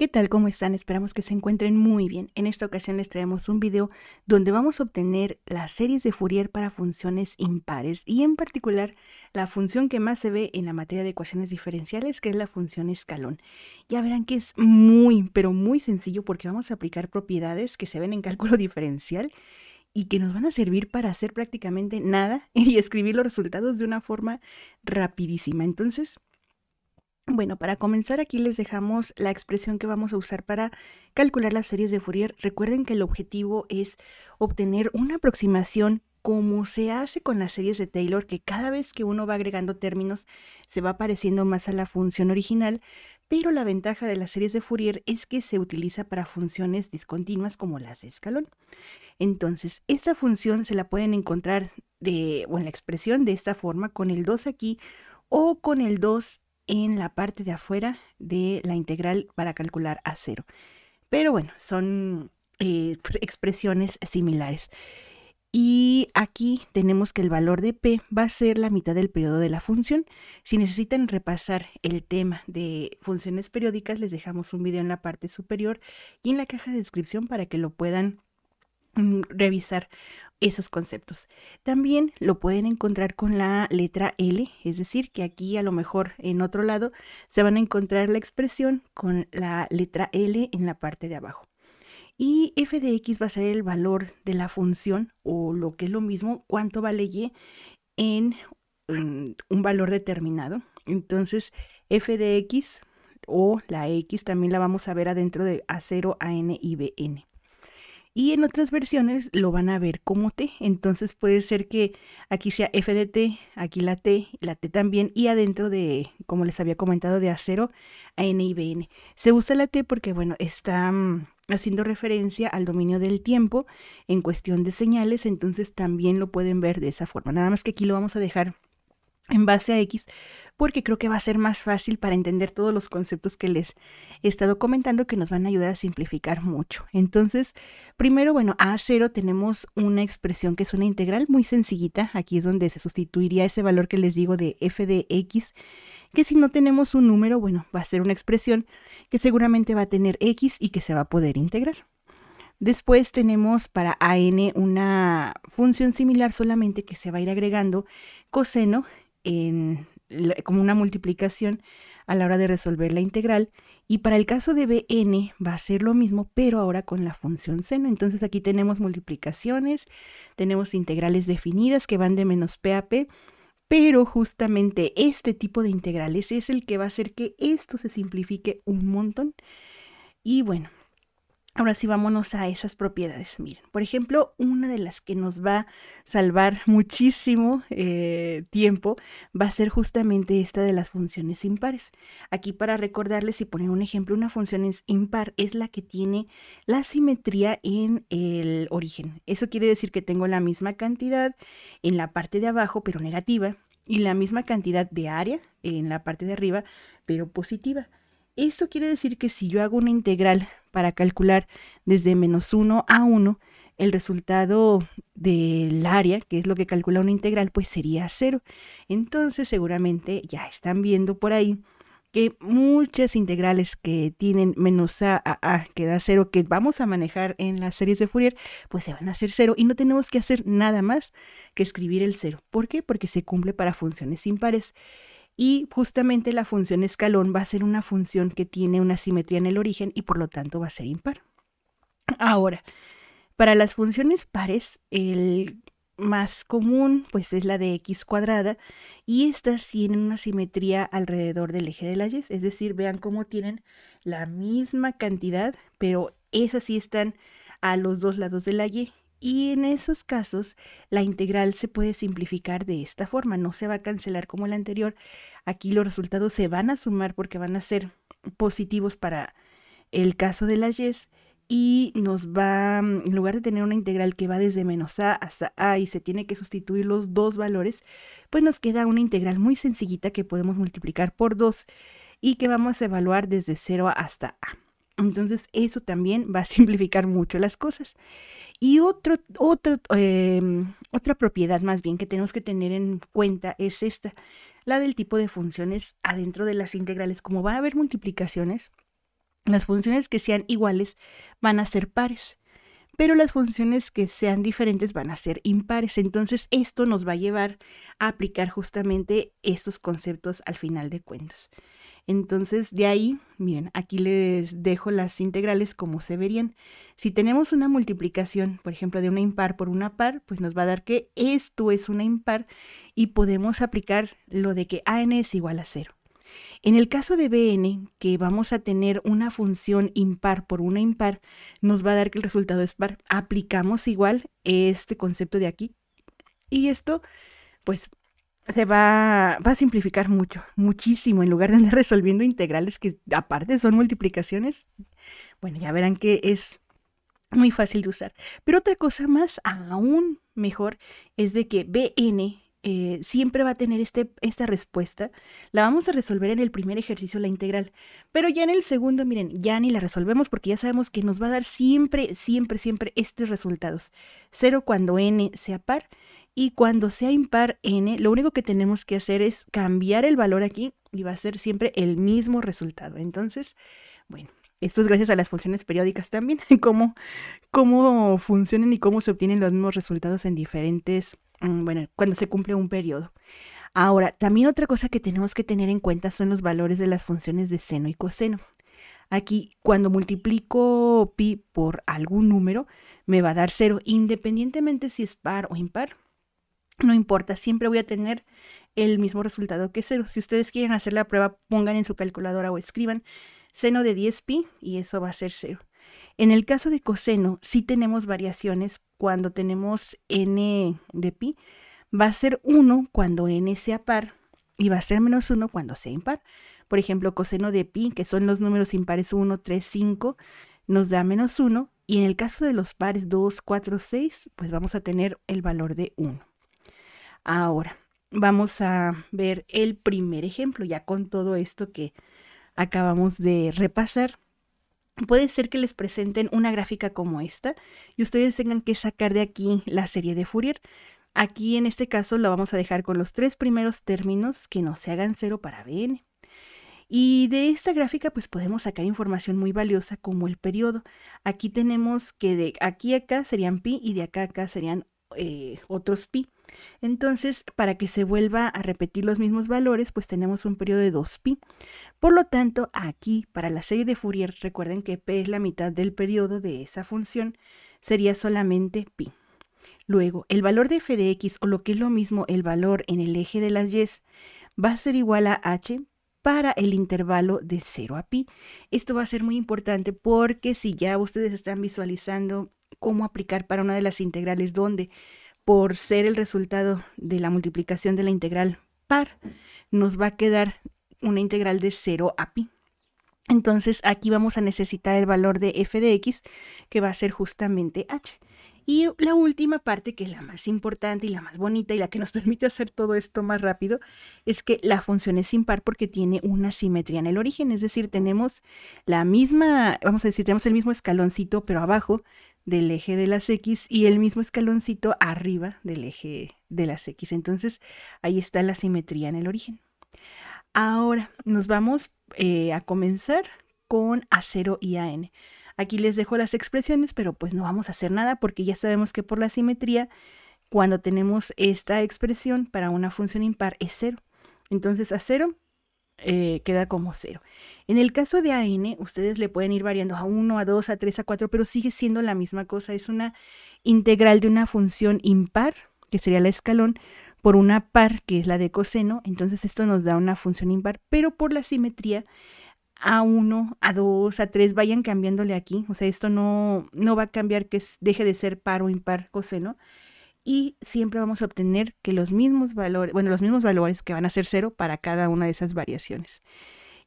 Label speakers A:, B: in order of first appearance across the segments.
A: ¿Qué tal? ¿Cómo están? Esperamos que se encuentren muy bien. En esta ocasión les traemos un video donde vamos a obtener las series de Fourier para funciones impares y en particular la función que más se ve en la materia de ecuaciones diferenciales que es la función escalón. Ya verán que es muy pero muy sencillo porque vamos a aplicar propiedades que se ven en cálculo diferencial y que nos van a servir para hacer prácticamente nada y escribir los resultados de una forma rapidísima. Entonces, bueno, para comenzar aquí les dejamos la expresión que vamos a usar para calcular las series de Fourier. Recuerden que el objetivo es obtener una aproximación como se hace con las series de Taylor, que cada vez que uno va agregando términos se va pareciendo más a la función original, pero la ventaja de las series de Fourier es que se utiliza para funciones discontinuas como las de escalón. Entonces, esta función se la pueden encontrar de, o en la expresión de esta forma con el 2 aquí o con el 2 en la parte de afuera de la integral para calcular a cero. Pero bueno, son eh, expresiones similares. Y aquí tenemos que el valor de P va a ser la mitad del periodo de la función. Si necesitan repasar el tema de funciones periódicas, les dejamos un video en la parte superior y en la caja de descripción para que lo puedan mm, revisar esos conceptos. También lo pueden encontrar con la letra L, es decir, que aquí a lo mejor en otro lado se van a encontrar la expresión con la letra L en la parte de abajo. Y f de x va a ser el valor de la función o lo que es lo mismo, cuánto vale y en, un valor determinado. Entonces, f de x o la x también la vamos a ver adentro de a0, a n y bn y en otras versiones lo van a ver como T. Entonces puede ser que aquí sea F de T, aquí la T, la T también y adentro de, como les había comentado, de acero a N y BN. Se usa la T porque, bueno, está mm, haciendo referencia al dominio del tiempo en cuestión de señales, entonces también lo pueden ver de esa forma. Nada más que aquí lo vamos a dejar en base a X, porque creo que va a ser más fácil para entender todos los conceptos que les he estado comentando que nos van a ayudar a simplificar mucho. Entonces, primero, bueno, A0 tenemos una expresión que es una integral muy sencillita. Aquí es donde se sustituiría ese valor que les digo de f de x, que si no tenemos un número, bueno, va a ser una expresión que seguramente va a tener x y que se va a poder integrar. Después tenemos para a n una función similar solamente que se va a ir agregando coseno como una multiplicación a la hora de resolver la integral. Y para el caso de bn va a ser lo mismo, pero ahora con la función seno. Entonces aquí tenemos multiplicaciones, tenemos integrales definidas que van de menos p a p, pero justamente este tipo de integrales es el que va a hacer que esto se simplifique un montón. Y bueno, Ahora sí, vámonos a esas propiedades. Miren, por ejemplo, una de las que nos va a salvar muchísimo eh, tiempo va a ser justamente esta de las funciones impares. Aquí para recordarles y poner un ejemplo, una función impar es la que tiene la simetría en el origen. Eso quiere decir que tengo la misma cantidad en la parte de abajo, pero negativa, y la misma cantidad de área en la parte de arriba, pero positiva. Eso quiere decir que si yo hago una integral para calcular desde menos 1 a 1 el resultado del área, que es lo que calcula una integral, pues sería 0. Entonces seguramente ya están viendo por ahí que muchas integrales que tienen menos a a a que da cero que vamos a manejar en las series de Fourier, pues se van a hacer cero y no tenemos que hacer nada más que escribir el cero. ¿Por qué? Porque se cumple para funciones impares. Y justamente la función escalón va a ser una función que tiene una simetría en el origen y por lo tanto va a ser impar. Ahora, para las funciones pares, el más común pues es la de x cuadrada y estas tienen una simetría alrededor del eje de la y, es decir, vean cómo tienen la misma cantidad, pero esas sí están a los dos lados de la y y en esos casos, la integral se puede simplificar de esta forma, no se va a cancelar como la anterior. Aquí los resultados se van a sumar porque van a ser positivos para el caso de las yes y nos va, mm, en lugar de tener una integral que va desde menos a hasta a y se tiene que sustituir los dos valores, pues nos queda una integral muy sencillita que podemos multiplicar por 2 y que vamos a evaluar desde 0 hasta a. Entonces eso también va a simplificar mucho las cosas. Y em, otra propiedad más bien que tenemos que tener en cuenta es esta, la del tipo de funciones adentro de las integrales. Como va a haber multiplicaciones, las funciones que sean iguales van a ser pares, pero las funciones que sean diferentes van a ser impares. Entonces esto nos va a llevar a aplicar justamente estos conceptos al final de cuentas. Entonces, de ahí, miren, aquí les dejo las integrales como se verían. Si tenemos una multiplicación, por ejemplo, de una impar por una par, pues nos va a dar que esto es una impar y podemos aplicar lo de que a n es igual a cero. En el caso de Bn, que vamos a tener una función impar por una impar, nos va a dar que el resultado es par. Aplicamos igual este concepto de aquí. Y esto, pues se va, va a simplificar mucho, muchísimo, en lugar de andar resolviendo integrales que aparte son multiplicaciones. Bueno, ya verán que es muy fácil de usar. Pero otra cosa más, aún mejor, es de que BN eh, siempre va a tener este, esta respuesta. La vamos a resolver en el primer ejercicio, la integral. Pero ya en el segundo, miren, ya ni la resolvemos porque ya sabemos que nos va a dar siempre, siempre, siempre estos resultados. 0 cuando n sea par y cuando sea impar n, lo único que tenemos que hacer es cambiar el valor aquí y va a ser siempre el mismo resultado. Entonces, bueno, esto es gracias a las funciones periódicas también, cómo, funcionan y cómo se obtienen los mismos resultados en diferentes, mm, bueno, cuando se cumple un periodo. Ahora, también otra cosa que tenemos que tener en cuenta son los valores de las funciones de seno y coseno. Aquí, cuando multiplico pi por algún número, me va a dar cero, independientemente si es par o impar. No importa, siempre voy a tener el mismo resultado que cero. Si ustedes quieren hacer la prueba, pongan en su calculadora o escriban seno de 10pi y eso va a ser cero. En el caso de coseno, sí tenemos variaciones cuando tenemos n de pi. Va a ser 1 cuando n sea par y va a ser menos 1 cuando sea impar. Por ejemplo, coseno de pi, que son los números impares 1, 3, 5, nos da menos 1. Y en el caso de los pares 2, 4, 6, pues vamos a tener el valor de 1. Ahora, vamos a ver el primer ejemplo, ya con todo esto que acabamos de repasar. Puede ser que les presenten una gráfica como esta y ustedes tengan que sacar de aquí la serie de Fourier. Aquí en este caso lo vamos a dejar con los tres primeros términos que no se hagan cero para BN. Y de esta gráfica pues podemos sacar información muy valiosa como el periodo. Aquí tenemos que de aquí a acá serían pi y de acá a acá serían eh, otros pi. Entonces, para que se vuelva a repetir los mismos valores, pues tenemos un periodo de 2pi. Por lo tanto, aquí, para la serie de Fourier, recuerden que p es la mitad del periodo de esa función, sería solamente pi. Luego, el valor de f de x, o lo que es lo mismo, el valor en el eje de las y, va a ser igual a h para el intervalo de 0 a pi. Esto va a ser muy importante porque si ya ustedes están visualizando cómo aplicar para una de las integrales donde, por ser el resultado de la multiplicación de la integral par, nos va a quedar una integral de 0 a pi. Entonces aquí vamos a necesitar el valor de f de x, que va a ser justamente h. Y la última parte, que es la más importante y la más bonita y la que nos permite hacer todo esto más rápido, es que la función es impar porque tiene una simetría en el origen. Es decir, tenemos la misma, vamos a decir, tenemos el mismo escaloncito, pero abajo del eje de las X y el mismo escaloncito arriba del eje de las X. Entonces ahí está la simetría en el origen. Ahora nos vamos eh, a comenzar con a 0 y AN. Aquí les dejo las expresiones, pero pues no vamos a hacer nada porque ya sabemos que por la simetría, cuando tenemos esta expresión para una función impar es cero. Entonces a 0, eh, queda como cero. En el caso de n, ustedes le pueden ir variando a 1, a 2, a 3, a 4, pero sigue siendo la misma cosa. Es una integral de una función impar, que sería la escalón, por una par, que es la de coseno. Entonces esto nos da una función impar, pero por la simetría a1, a2, a3, vayan cambiándole aquí. O sea, esto no, no va a cambiar que deje de ser par o impar coseno y siempre vamos a obtener que los mismos valores, bueno, los mismos valores que van a ser cero para cada una de esas variaciones.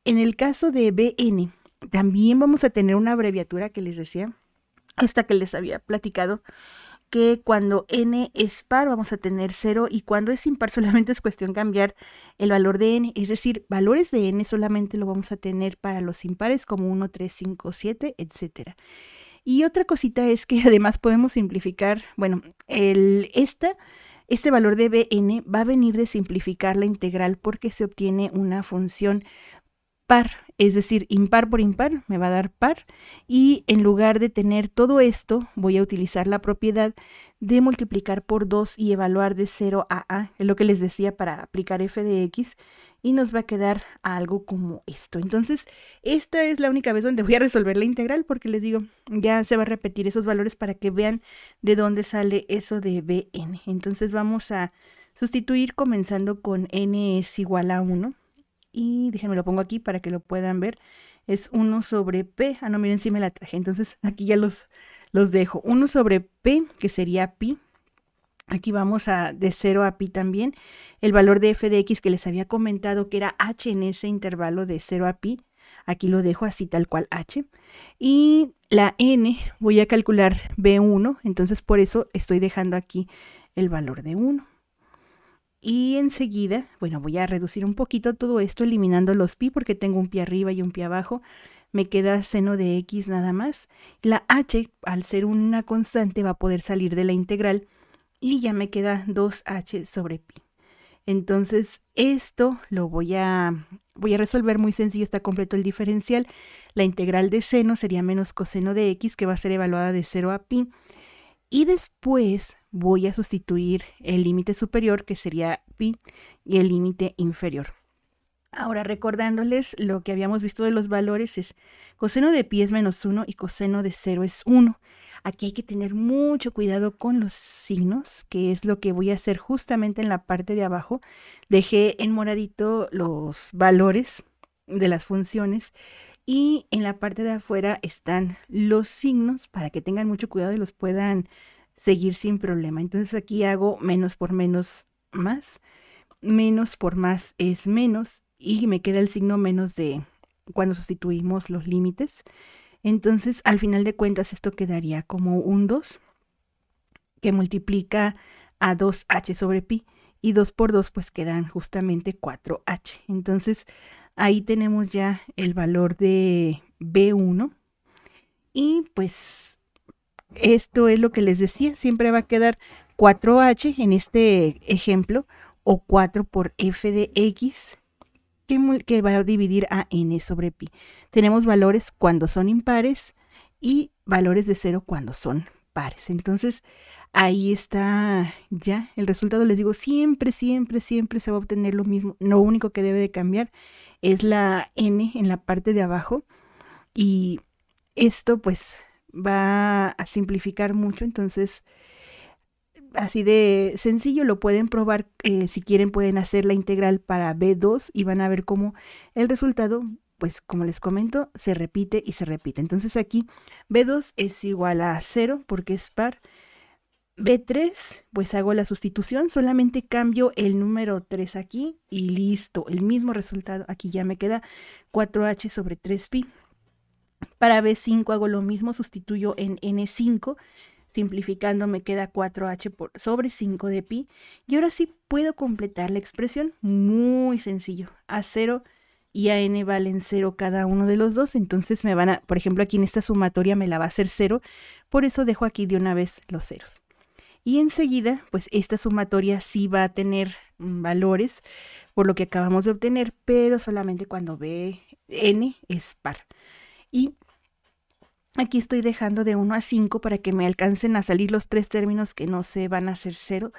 A: En el caso de BN, también vamos a tener una abreviatura que les decía, esta que les había platicado, que cuando n es par vamos a tener 0 y cuando es impar solamente es cuestión cambiar el valor de n, es decir, valores de n solamente lo vamos a tener para los impares como 1, 3, 5, 7, etcétera. Y otra cosita es que además podemos simplificar, bueno, el, esta, este valor de bn va a venir de simplificar la integral porque se obtiene una función par, es decir, impar por impar me va a dar par y en lugar de tener todo esto voy a utilizar la propiedad de multiplicar por 2 y evaluar de 0 a a, es lo que les decía para aplicar f de x y nos va a quedar algo como esto. Entonces, esta es la única vez donde voy a resolver la integral porque les digo, ya se va a repetir esos valores para que vean de dónde sale eso de bn. Entonces vamos a sustituir comenzando con n es igual a 1 y déjenme lo pongo aquí para que lo puedan ver. Es 1 sobre p. Ah, no, miren, si me la traje. Entonces aquí ya los, los dejo. 1 sobre p, que sería pi Aquí vamos a de 0 a pi también. El valor de f de x que les había comentado que era h en ese intervalo de 0 a pi. Aquí lo dejo así tal cual h. Y la n voy a calcular b1. Entonces por eso estoy dejando aquí el valor de 1. Y enseguida, bueno, voy a reducir un poquito todo esto eliminando los pi porque tengo un pi arriba y un pi abajo. Me queda seno de x nada más. La h, al ser una constante, va a poder salir de la integral y ya me queda 2h sobre pi. Entonces esto lo voy a, voy a resolver muy sencillo, está completo el diferencial. La integral de seno sería menos coseno de x que va a ser evaluada de 0 a pi. Y después voy a sustituir el límite superior que sería pi y el límite inferior. Ahora recordándoles lo que habíamos visto de los valores es coseno de pi es menos 1 y coseno de 0 es 1. Aquí hay que tener mucho cuidado con los signos, que es lo que voy a hacer justamente en la parte de abajo. Dejé en moradito los valores de las funciones y en la parte de afuera están los signos para que tengan mucho cuidado y los puedan seguir sin problema. Entonces aquí hago menos por menos más, menos por más es menos y me queda el signo menos de cuando sustituimos los límites. Entonces, al final de cuentas, esto quedaría como un 2 que multiplica a 2h sobre pi y 2 por 2 pues quedan justamente 4h. Entonces, ahí tenemos ya el valor de B1 y pues esto es lo que les decía, siempre va a quedar 4h en este ejemplo o 4 por f de x que, va a dividir a n sobre pi. Tenemos valores cuando son impares y valores de cero cuando son pares. Entonces, ahí está ya el resultado. Les digo, siempre, siempre, siempre se va a obtener lo mismo. Lo único que debe de cambiar es la n en la parte de abajo. Y esto pues va a simplificar mucho. Entonces, así de sencillo, lo pueden probar. Eh, si quieren, pueden hacer la integral para B2 y van a ver cómo el resultado, pues como les comento, se repite y se repite. Entonces aquí B2 es igual a 0 porque es par. B3, pues hago la sustitución, solamente cambio el número 3 aquí y listo, el mismo resultado. Aquí ya me queda 4H sobre 3pi. Para B5 hago lo mismo, sustituyo en N5 Simplificando me queda 4h sobre 5 de pi. Y ahora sí puedo completar la expresión. Muy sencillo. A0 y a n valen 0 cada uno de los dos. Entonces me van a, por ejemplo, aquí en esta sumatoria me la va a hacer 0. Por eso dejo aquí de una vez los ceros. Y enseguida, pues esta sumatoria sí va a tener mm, valores por lo que acabamos de obtener, pero solamente cuando b n es par. Y Aquí estoy dejando de 1 a 5 para que me alcancen a salir los tres términos que no se van a hacer cero.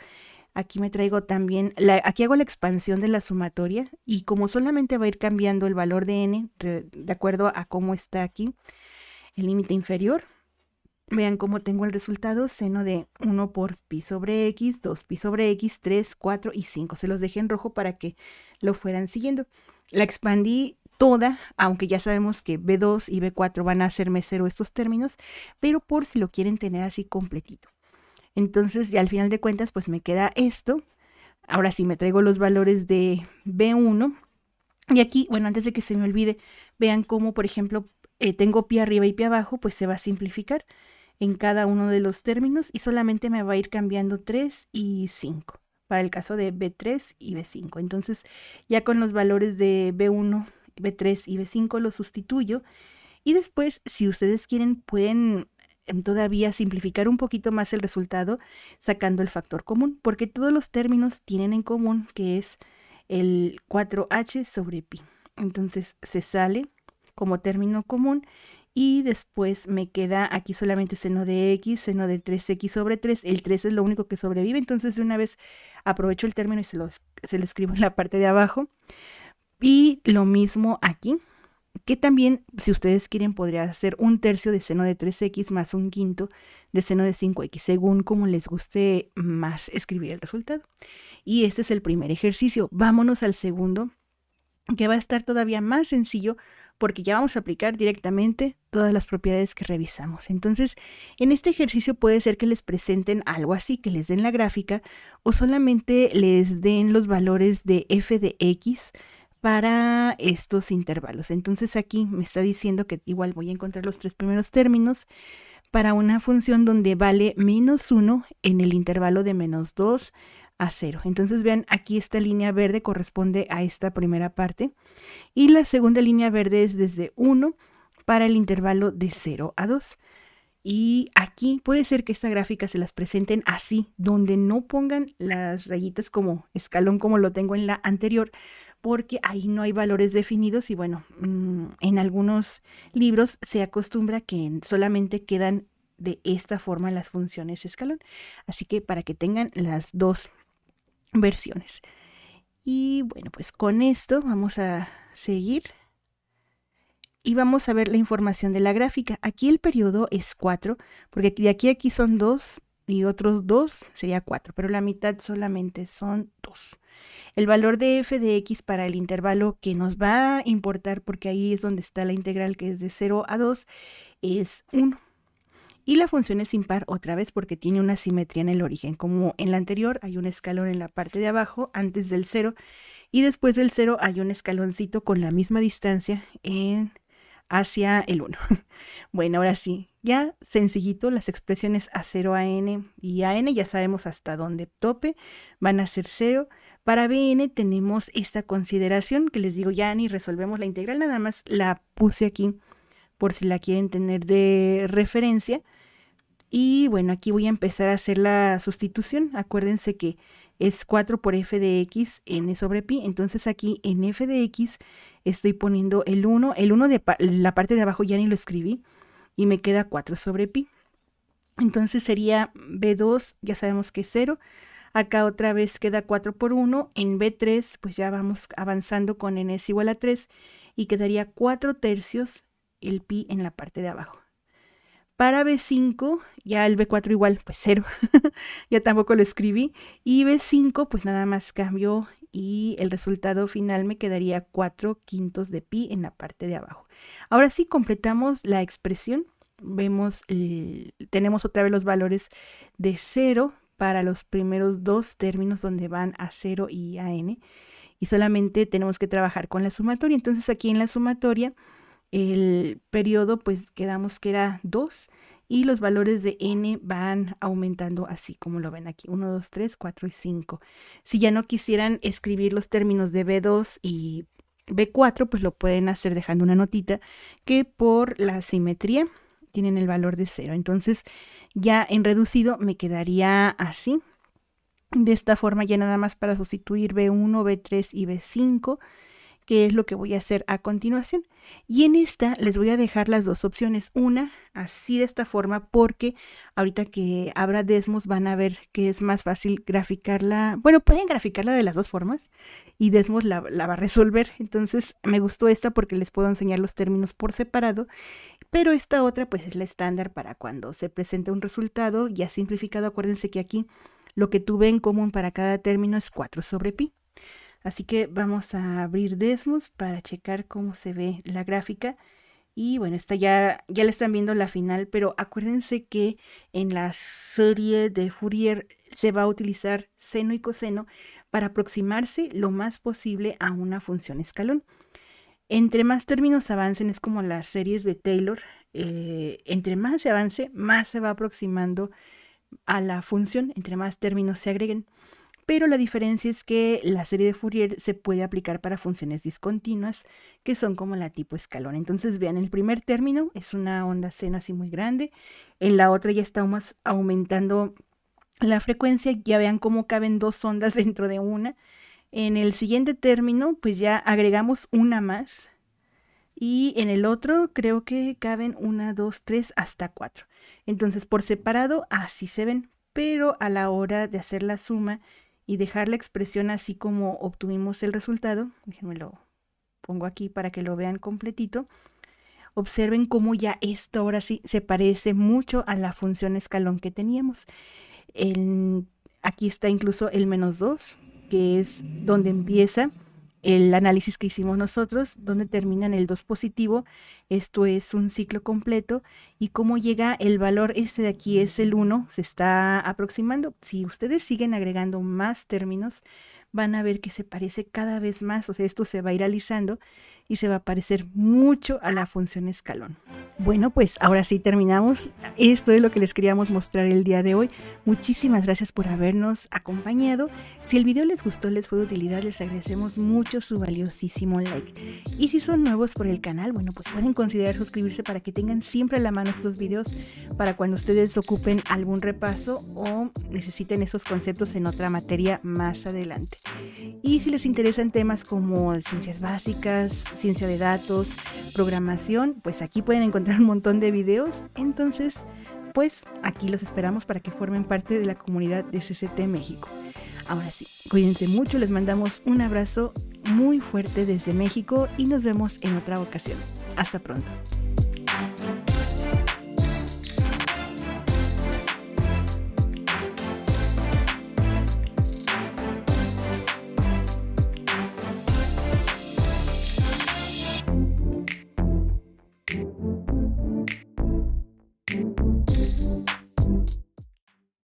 A: Aquí me traigo también, la, aquí hago la expansión de la sumatoria y como solamente va a ir cambiando el valor de n de acuerdo a cómo está aquí el límite inferior, vean cómo tengo el resultado, seno de 1 por pi sobre x, 2 pi sobre x, 3, 4 y 5. Se los dejé en rojo para que lo fueran siguiendo. La expandí toda, aunque ya sabemos que B2 y B4 van a hacerme cero estos términos, pero por si lo quieren tener así completito. Entonces, al final de cuentas, pues me queda esto. Ahora sí, me traigo los valores de B1. Y aquí, bueno, antes de que se me olvide, vean cómo, por ejemplo, eh, tengo pie arriba y pie abajo, pues se va a simplificar en cada uno de los términos y solamente me va a ir cambiando 3 y 5 para el caso de B3 y B5. Entonces, ya con los valores de B1 B3 y B5 lo sustituyo. Y después, si ustedes quieren, pueden em, todavía simplificar un poquito más el resultado sacando el factor común, porque todos los términos tienen en común que es el 4h sobre pi. Entonces se sale como término común y después me queda aquí solamente seno de x, seno de 3x sobre 3. El 3 es lo único que sobrevive, entonces de una vez aprovecho el término y se lo, se lo escribo en la parte de abajo. Y lo mismo aquí, que también, si ustedes quieren, podría hacer un tercio de seno de 3x más un quinto de seno de 5x, según como les guste más escribir el resultado. Y este es el primer ejercicio. Vámonos al segundo, que va a estar todavía más sencillo porque ya vamos a aplicar directamente todas las propiedades que revisamos. Entonces, en este ejercicio puede ser que les presenten algo así, que les den la gráfica o solamente les den los valores de f de x, para estos intervalos. Entonces aquí me está diciendo que igual voy a encontrar los tres primeros términos para una función donde vale menos 1 en el intervalo de menos 2 a 0. Entonces vean, aquí esta línea verde corresponde a esta primera parte y la segunda línea verde es desde 1 para el intervalo de 0 a 2. Y aquí puede ser que esta gráfica se las presenten así, donde no pongan las rayitas como escalón como lo tengo en la anterior, porque ahí no hay valores definidos y bueno, mm, en algunos libros se acostumbra que solamente quedan de esta forma las funciones escalón. Así que para que tengan las dos versiones. Y bueno, pues con esto vamos a seguir. Y vamos a ver la información de la gráfica. Aquí el periodo es 4, porque de aquí a aquí son 2, y otros 2 sería 4, pero la mitad solamente son 2. El valor de f de x para el intervalo que nos va a importar, porque ahí es donde está la integral que es de 0 a 2, es 1. Y la función es impar otra vez porque tiene una simetría en el origen. Como en la anterior hay un escalón en la parte de abajo antes del 0 y después del 0 hay un escaloncito con la misma distancia en hacia el 1. Bueno, ahora sí, ya sencillito, las expresiones A0 a N y a N ya sabemos hasta dónde tope, van a ser 0. Para BN tenemos esta consideración que les digo, ya ni resolvemos la integral, nada más la puse aquí por si la quieren tener de referencia. Y bueno, aquí voy a empezar a hacer la sustitución. Acuérdense que es 4 por f de x, n sobre pi. Entonces aquí en f de x estoy poniendo el 1, el 1 de la parte de abajo ya ni lo escribí y me queda 4 sobre pi. Entonces sería B2, ya sabemos que es 0. Acá otra vez queda 4 por 1. En B3, pues ya vamos avanzando con n es igual a 3 y quedaría 4 tercios el pi en la parte de abajo. Para B5, ya el B4 igual, pues 0. ya tampoco lo escribí. Y B5, pues nada más cambio y el resultado final me quedaría 4 quintos de pi en la parte de abajo. Ahora sí completamos la expresión. Vemos, tenemos otra vez los valores de 0 para los primeros dos términos donde van a 0 y a n. Y solamente tenemos que trabajar con la sumatoria. Entonces aquí en la sumatoria el periodo pues quedamos que era 2 y los valores de n van aumentando así como lo ven aquí, 1, 2, 3, 4 y 5. Si ya no quisieran escribir los términos de B2 y B4, pues lo pueden hacer dejando una notita que por la simetría tienen el valor de 0. Entonces ya en reducido me quedaría así. De esta forma ya nada más para sustituir B1, B3 y B5 que es lo que voy a hacer a continuación. Y en esta les voy a dejar las dos opciones. Una, así de esta forma, porque ahorita que abra Desmos van a ver que es más fácil graficarla. Bueno, pueden graficarla de las dos formas y Desmos la, la va a resolver. Entonces me gustó esta porque les puedo enseñar los términos por separado. Pero esta otra pues es la estándar para cuando se presenta un resultado ya simplificado. Acuérdense que aquí lo que tuve en común para cada término es 4 sobre pi. Así que vamos a abrir Desmos para checar cómo se ve la gráfica. Y bueno, ya, ya la están viendo la final, pero acuérdense que en la serie de Fourier se va a utilizar seno y coseno para aproximarse lo más posible a una función escalón. Entre más términos avancen, es como las series de Taylor, eh, entre más se avance, más se va aproximando a la función, entre más términos se agreguen pero la diferencia es que la serie de Fourier se puede aplicar para funciones discontinuas, que son como la tipo escalón. Entonces vean, el primer término es una onda seno así muy grande, en la otra ya estamos aumentando la frecuencia, ya vean cómo caben dos ondas dentro de una. En el siguiente término, pues ya agregamos una más. Y en el otro creo que caben una, dos, tres, hasta cuatro. Entonces por separado así se ven, pero a la hora de hacer la suma y dejar la expresión así como obtuvimos el resultado, déjenme lo pongo aquí para que lo vean completito, observen cómo ya esto ahora sí se parece mucho a la función escalón que teníamos. aquí está incluso el menos 2, que es donde empieza el análisis que hicimos nosotros, donde terminan el 2 positivo, esto es un ciclo completo, y cómo llega el valor, este de aquí es el 1, se está aproximando. Si ustedes siguen agregando más términos, van a ver que se parece cada vez más, o sea, esto se va a ir alisando y se va a parecer mucho a la función escalón. Bueno, pues ahora sí terminamos. Esto es lo que les queríamos mostrar el día de hoy. Muchísimas gracias por habernos acompañado. Si el video les gustó, les fue de utilidad, les agradecemos mucho su valiosísimo like. Y si son nuevos por el canal, bueno, pues pueden considerar suscribirse para que tengan siempre a la mano estos videos para cuando ustedes ocupen algún repaso o necesiten esos conceptos en otra materia más adelante. Y si les interesan temas como ciencias básicas, ciencia de datos, programación, pues aquí pueden encontrar un montón de videos. Entonces, pues aquí los esperamos para que formen parte de la comunidad de CCT México. Ahora sí, cuídense mucho, les mandamos un abrazo muy fuerte desde México y nos vemos en otra ocasión. Hasta pronto.